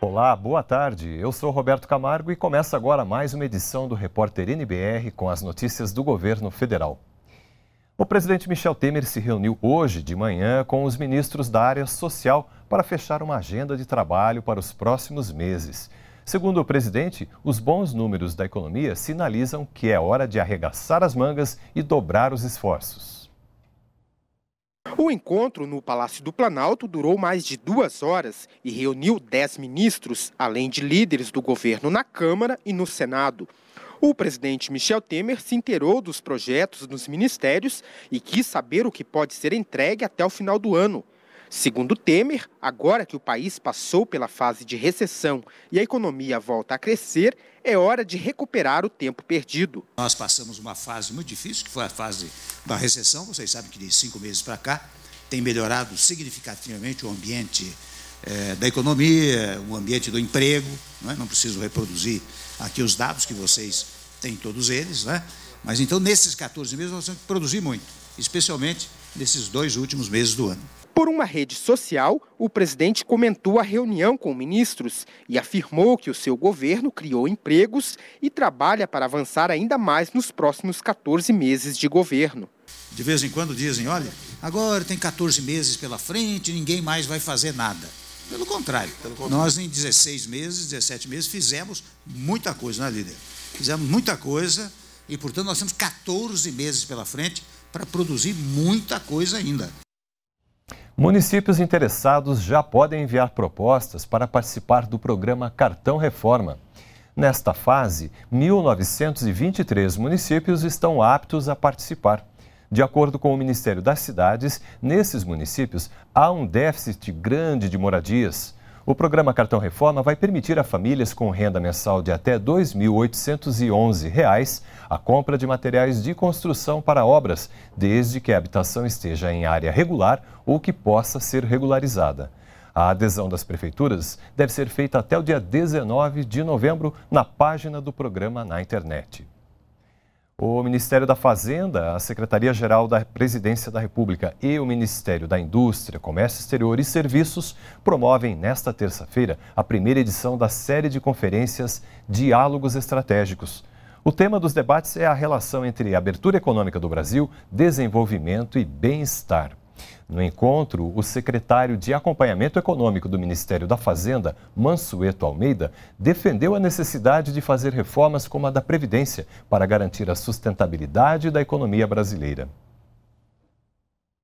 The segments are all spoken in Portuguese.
Olá, boa tarde. Eu sou Roberto Camargo e começa agora mais uma edição do Repórter NBR com as notícias do governo federal. O presidente Michel Temer se reuniu hoje de manhã com os ministros da área social para fechar uma agenda de trabalho para os próximos meses. Segundo o presidente, os bons números da economia sinalizam que é hora de arregaçar as mangas e dobrar os esforços. O encontro no Palácio do Planalto durou mais de duas horas e reuniu dez ministros, além de líderes do governo na Câmara e no Senado. O presidente Michel Temer se inteirou dos projetos dos ministérios e quis saber o que pode ser entregue até o final do ano. Segundo Temer, agora que o país passou pela fase de recessão e a economia volta a crescer, é hora de recuperar o tempo perdido. Nós passamos uma fase muito difícil, que foi a fase da recessão. Vocês sabem que de cinco meses para cá tem melhorado significativamente o ambiente é, da economia, o ambiente do emprego. Não, é? não preciso reproduzir aqui os dados que vocês têm todos eles, né? mas então nesses 14 meses nós temos que produzir muito, especialmente nesses dois últimos meses do ano. Por uma rede social, o presidente comentou a reunião com ministros e afirmou que o seu governo criou empregos e trabalha para avançar ainda mais nos próximos 14 meses de governo. De vez em quando dizem: olha, agora tem 14 meses pela frente, ninguém mais vai fazer nada. Pelo contrário, Pelo contrário. nós em 16 meses, 17 meses, fizemos muita coisa, não é, líder? Fizemos muita coisa e, portanto, nós temos 14 meses pela frente para produzir muita coisa ainda. Municípios interessados já podem enviar propostas para participar do programa Cartão Reforma. Nesta fase, 1.923 municípios estão aptos a participar. De acordo com o Ministério das Cidades, nesses municípios há um déficit grande de moradias. O programa Cartão Reforma vai permitir a famílias com renda mensal de até R$ 2.811 a compra de materiais de construção para obras, desde que a habitação esteja em área regular ou que possa ser regularizada. A adesão das prefeituras deve ser feita até o dia 19 de novembro na página do programa na internet o Ministério da Fazenda, a Secretaria-Geral da Presidência da República e o Ministério da Indústria, Comércio Exterior e Serviços promovem nesta terça-feira a primeira edição da série de conferências Diálogos Estratégicos. O tema dos debates é a relação entre abertura econômica do Brasil, desenvolvimento e bem-estar. No encontro, o secretário de Acompanhamento Econômico do Ministério da Fazenda, Mansueto Almeida, defendeu a necessidade de fazer reformas como a da Previdência para garantir a sustentabilidade da economia brasileira.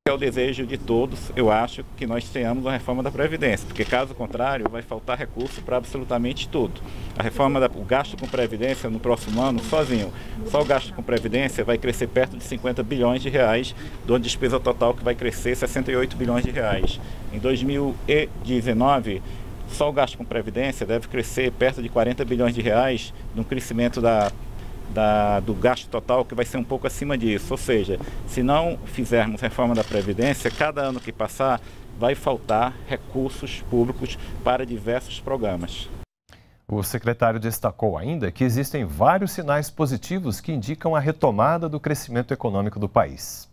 É o desejo de todos, eu acho, que nós tenhamos uma reforma da Previdência, porque caso contrário vai faltar recurso para absolutamente tudo. A reforma, da, o gasto com Previdência no próximo ano, sozinho, só o gasto com Previdência vai crescer perto de 50 bilhões de reais, de uma despesa total que vai crescer 68 bilhões de reais. Em 2019, só o gasto com Previdência deve crescer perto de 40 bilhões de reais, num crescimento da da, do gasto total, que vai ser um pouco acima disso. Ou seja, se não fizermos reforma da Previdência, cada ano que passar vai faltar recursos públicos para diversos programas. O secretário destacou ainda que existem vários sinais positivos que indicam a retomada do crescimento econômico do país.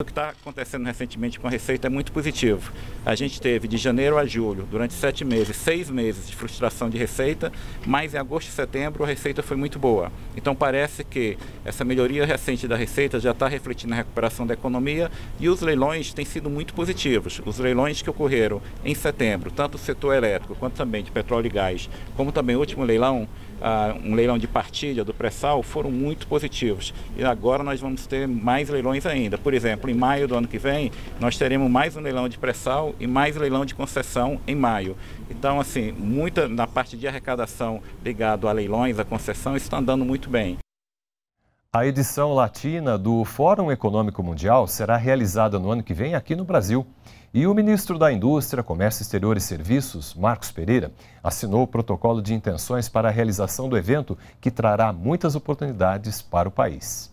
O que está acontecendo recentemente com a Receita é muito positivo. A gente teve de janeiro a julho, durante sete meses, seis meses de frustração de receita, mas em agosto e setembro a receita foi muito boa. Então parece que essa melhoria recente da receita já está refletindo a recuperação da economia e os leilões têm sido muito positivos. Os leilões que ocorreram em setembro, tanto o setor elétrico quanto também de petróleo e gás, como também o último leilão, uh, um leilão de partilha do pré-sal foram muito positivos. E agora nós vamos ter mais leilões ainda. Por exemplo, em maio do ano que vem, nós teremos mais um leilão de pré-sal e mais leilão de concessão em maio. Então, assim, muita na parte de arrecadação ligado a leilões, a concessão, está andando muito bem. A edição latina do Fórum Econômico Mundial será realizada no ano que vem aqui no Brasil. E o ministro da Indústria, Comércio Exterior e Serviços, Marcos Pereira, assinou o protocolo de intenções para a realização do evento, que trará muitas oportunidades para o país.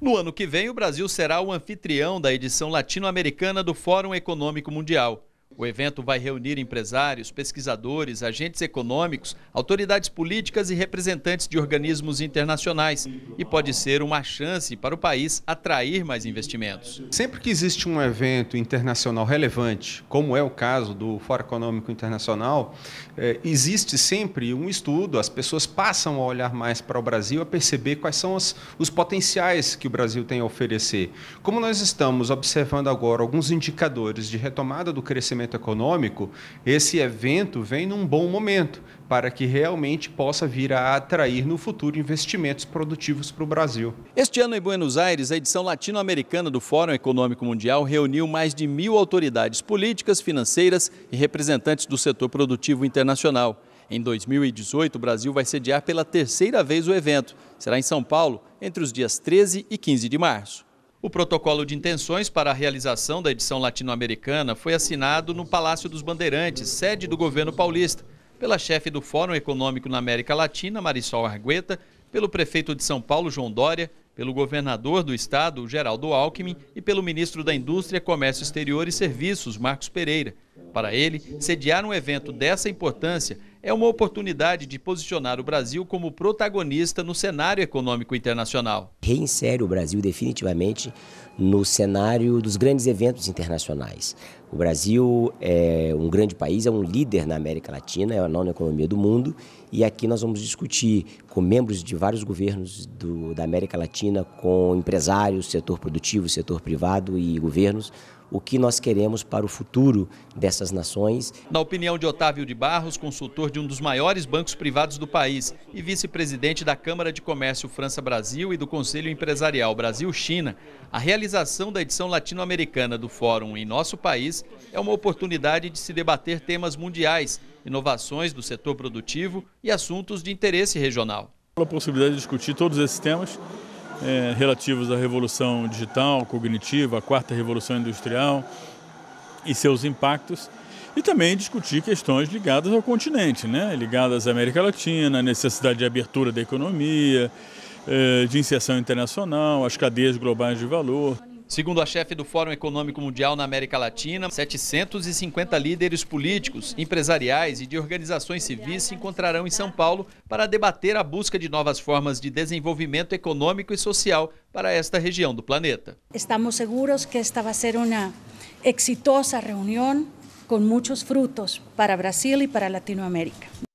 No ano que vem, o Brasil será o anfitrião da edição latino-americana do Fórum Econômico Mundial. O evento vai reunir empresários, pesquisadores, agentes econômicos, autoridades políticas e representantes de organismos internacionais e pode ser uma chance para o país atrair mais investimentos. Sempre que existe um evento internacional relevante, como é o caso do Fórum Econômico Internacional, eh, existe sempre um estudo, as pessoas passam a olhar mais para o Brasil, a perceber quais são os potenciais que o Brasil tem a oferecer. Como nós estamos observando agora alguns indicadores de retomada do crescimento crescimento econômico, esse evento vem num bom momento para que realmente possa vir a atrair no futuro investimentos produtivos para o Brasil. Este ano em Buenos Aires, a edição latino-americana do Fórum Econômico Mundial reuniu mais de mil autoridades políticas, financeiras e representantes do setor produtivo internacional. Em 2018, o Brasil vai sediar pela terceira vez o evento. Será em São Paulo, entre os dias 13 e 15 de março. O protocolo de intenções para a realização da edição latino-americana foi assinado no Palácio dos Bandeirantes, sede do governo paulista, pela chefe do Fórum Econômico na América Latina, Marisol Argueta, pelo prefeito de São Paulo, João Dória, pelo governador do estado, Geraldo Alckmin, e pelo ministro da Indústria, Comércio Exterior e Serviços, Marcos Pereira. Para ele, sediar um evento dessa importância é uma oportunidade de posicionar o Brasil como protagonista no cenário econômico internacional. Reinsere o Brasil definitivamente no cenário dos grandes eventos internacionais. O Brasil é um grande país, é um líder na América Latina, é a nona economia do mundo, e aqui nós vamos discutir com membros de vários governos do, da América Latina, com empresários, setor produtivo, setor privado e governos, o que nós queremos para o futuro dessas nações. Na opinião de Otávio de Barros, consultor de um dos maiores bancos privados do país e vice-presidente da Câmara de Comércio França-Brasil e do Conselho Empresarial Brasil-China, a realização da edição latino-americana do Fórum em nosso país é uma oportunidade de se debater temas mundiais, inovações do setor produtivo e assuntos de interesse regional. A possibilidade de discutir todos esses temas é, relativos à revolução digital, cognitiva, à quarta revolução industrial e seus impactos, e também discutir questões ligadas ao continente, né? ligadas à América Latina, à necessidade de abertura da economia, é, de inserção internacional, as cadeias globais de valor. Segundo a chefe do Fórum Econômico Mundial na América Latina, 750 líderes políticos, empresariais e de organizações civis se encontrarão em São Paulo para debater a busca de novas formas de desenvolvimento econômico e social para esta região do planeta. Estamos seguros que esta vai ser uma exitosa reunião com muitos frutos para Brasil e para Latinoamérica.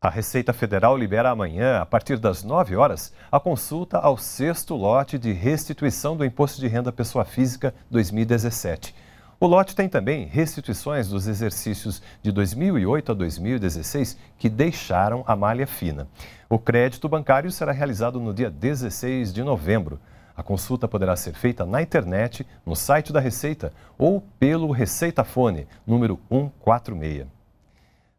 A Receita Federal libera amanhã, a partir das 9 horas, a consulta ao sexto lote de restituição do Imposto de Renda Pessoa Física 2017. O lote tem também restituições dos exercícios de 2008 a 2016 que deixaram a malha fina. O crédito bancário será realizado no dia 16 de novembro. A consulta poderá ser feita na internet, no site da Receita ou pelo Receitafone, número 146.